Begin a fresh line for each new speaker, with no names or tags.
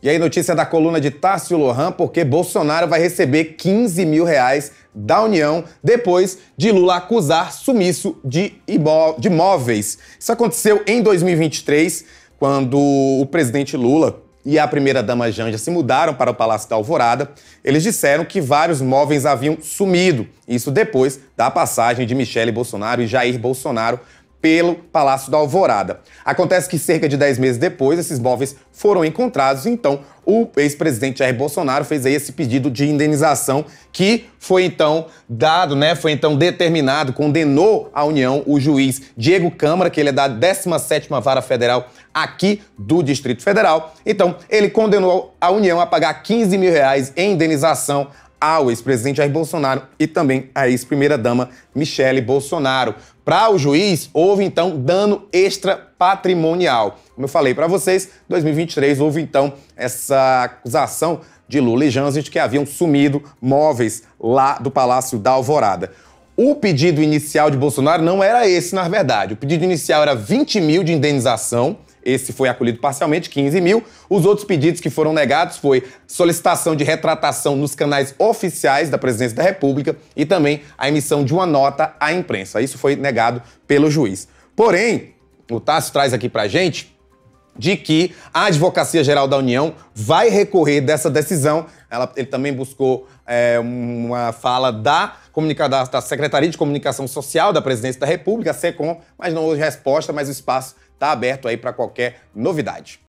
E aí, notícia da coluna de Tássio Lohan, porque Bolsonaro vai receber 15 mil reais da União depois de Lula acusar sumiço de, de móveis. Isso aconteceu em 2023, quando o presidente Lula e a primeira-dama Janja se mudaram para o Palácio da Alvorada. Eles disseram que vários móveis haviam sumido, isso depois da passagem de Michele Bolsonaro e Jair Bolsonaro pelo Palácio da Alvorada. Acontece que cerca de 10 meses depois, esses móveis foram encontrados, então o ex-presidente Jair Bolsonaro fez aí esse pedido de indenização que foi então dado, né, foi então determinado, condenou a União o juiz Diego Câmara, que ele é da 17ª Vara Federal aqui do Distrito Federal. Então, ele condenou a União a pagar 15 mil reais em indenização ao ex-presidente Jair Bolsonaro e também à ex-primeira-dama Michele Bolsonaro. Para o juiz, houve então dano extra patrimonial. Como eu falei para vocês, 2023 houve então essa acusação de Lula e Jansen de que haviam sumido móveis lá do Palácio da Alvorada. O pedido inicial de Bolsonaro não era esse, na verdade. O pedido inicial era 20 mil de indenização. Esse foi acolhido parcialmente, 15 mil. Os outros pedidos que foram negados foi solicitação de retratação nos canais oficiais da Presidência da República e também a emissão de uma nota à imprensa. Isso foi negado pelo juiz. Porém, o Tássio traz aqui pra gente de que a Advocacia Geral da União vai recorrer dessa decisão. Ela, ele também buscou é, uma fala da, da, da Secretaria de Comunicação Social da Presidência da República, a SECOM, mas não houve resposta, mas o espaço está aberto aí para qualquer novidade.